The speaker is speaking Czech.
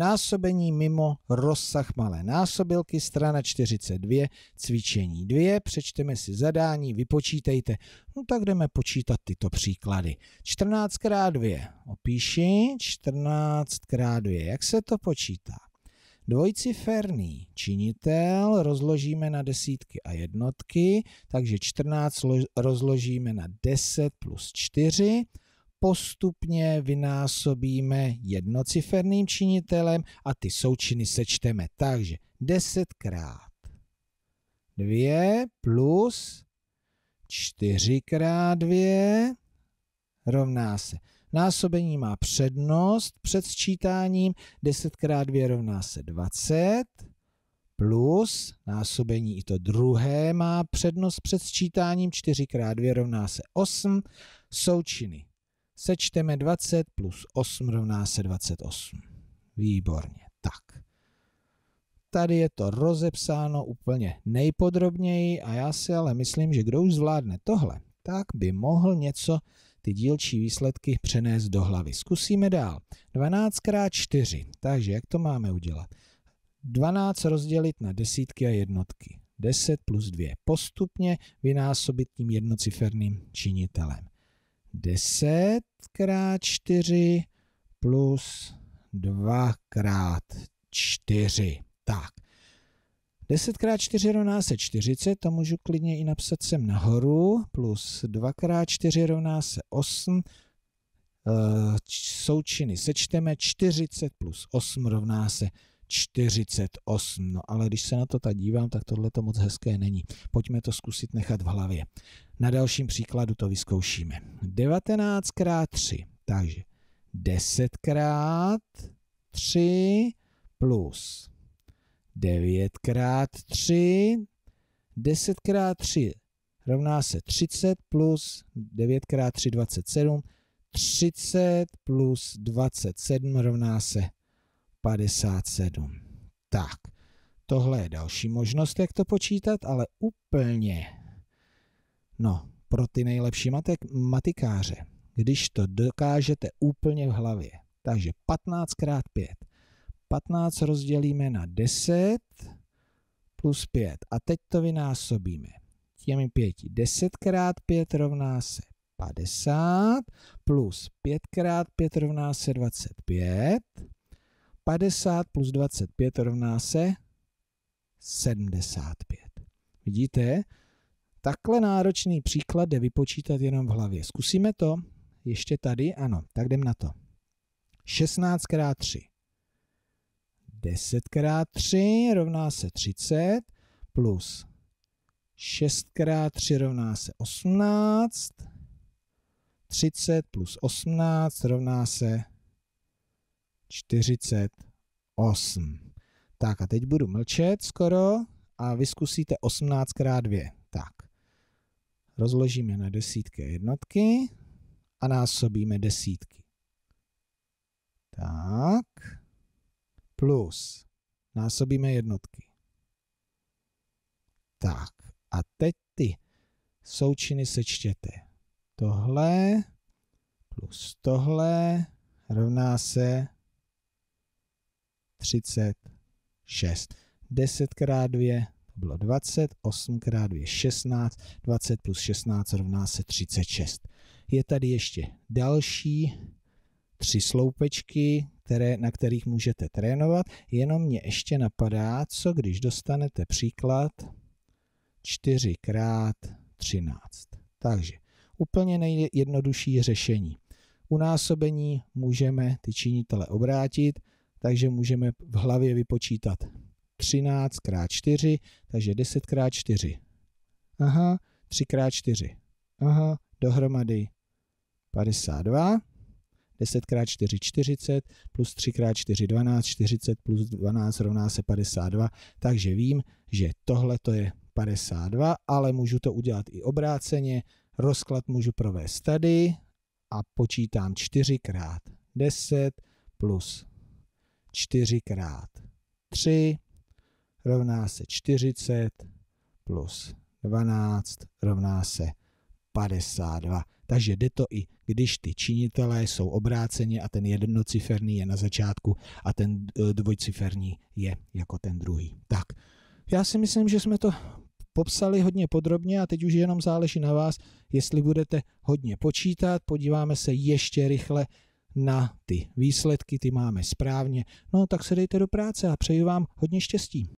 násobení mimo rozsah malé násobilky, strana 42, cvičení 2, přečteme si zadání, vypočítejte. No tak jdeme počítat tyto příklady. 14 x 2, opíši, 14 x 2, jak se to počítá? Dvojciferný činitel rozložíme na desítky a jednotky, takže 14 rozložíme na 10 plus 4, postupně vynásobíme jednociferným činitelem a ty součiny sečteme. Takže 10 krát 2 plus 4 krát 2 rovná se. Násobení má přednost před sčítáním. 10 krát 2 rovná se 20 plus násobení i to druhé má přednost před sčítáním. 4 krát 2 rovná se 8. Součiny sečteme 20 plus 8 rovná se 28. Výborně, tak. Tady je to rozepsáno úplně nejpodrobněji a já si ale myslím, že kdo už zvládne tohle, tak by mohl něco ty dílčí výsledky přenést do hlavy. Zkusíme dál. 12 x 4, takže jak to máme udělat? 12 rozdělit na desítky a jednotky. 10 plus 2. Postupně vynásobit tím jednociferným činitelem. 10 krát 4 plus 2 krát 4. Tak. 10 krát 4 rovná se 40, to můžu klidně i napsat sem nahoru, plus 2 krát 4 rovná se 8, eh, součiny sečteme, 40 plus 8 rovná se 48. No ale když se na to tak dívám, tak tohle to moc hezké není. Pojďme to zkusit nechat v hlavě. Na dalším příkladu to vyzkoušíme. 19 krát 3, takže 10 krát 3 plus 9 krát 3, 10 krát 3 rovná se 30 plus 9 krát 3 27, 30 plus 27 rovná se 57. Tak, tohle je další možnost, jak to počítat, ale úplně. No, pro ty nejlepší matek, matikáře, když to dokážete úplně v hlavě. Takže 15 x 5. 15 rozdělíme na 10 plus 5. A teď to vynásobíme. Těmi pěti. 10 x 5 rovná se 50 plus 5 x 5 rovná se 25 50 plus 25 rovná se 75. Vidíte, takhle náročný příklad jde vypočítat jenom v hlavě. Zkusíme to ještě tady, ano, tak jdem na to. 16 x 3. 10 x 3 rovná se 30 plus 6 x 3 rovná se 18. 30 plus 18 rovná se 48. Tak a teď budu mlčet skoro a vyzkusíte 18 x 2. Tak. Rozložíme na desítky jednotky a násobíme desítky. Tak. Plus. Násobíme jednotky. Tak. A teď ty součiny sečtěte. Tohle plus tohle rovná se 36. 10 krát 2 to bylo 20, 8 krát 2 16, 20 plus 16 rovná se 36. Je tady ještě další tři sloupečky, které, na kterých můžete trénovat. Jenom mě ještě napadá, co když dostanete příklad 4 krát 13. Takže úplně nejjednodušší řešení. U násobení můžeme ty činitele obrátit, takže můžeme v hlavě vypočítat 13 x 4, takže 10 x 4. Aha, 3 x 4. Aha, dohromady 52. 10 x 4 40 plus 3 x 4 12, 40 plus 12 rovná se 52, takže vím, že tohle to je 52, ale můžu to udělat i obráceně. Rozklad můžu provést tady a počítám 4 x 10 plus 4 krát 3 rovná se 40 plus 12 rovná se 52. Takže jde to i když ty činitelé jsou obráceně a ten jednociferný je na začátku a ten eh, dvojciferný je jako ten druhý. Tak, já si myslím, že jsme to popsali hodně podrobně a teď už jenom záleží na vás, jestli budete hodně počítat. Podíváme se ještě rychle na ty výsledky, ty máme správně. No tak se dejte do práce a přeji vám hodně štěstí.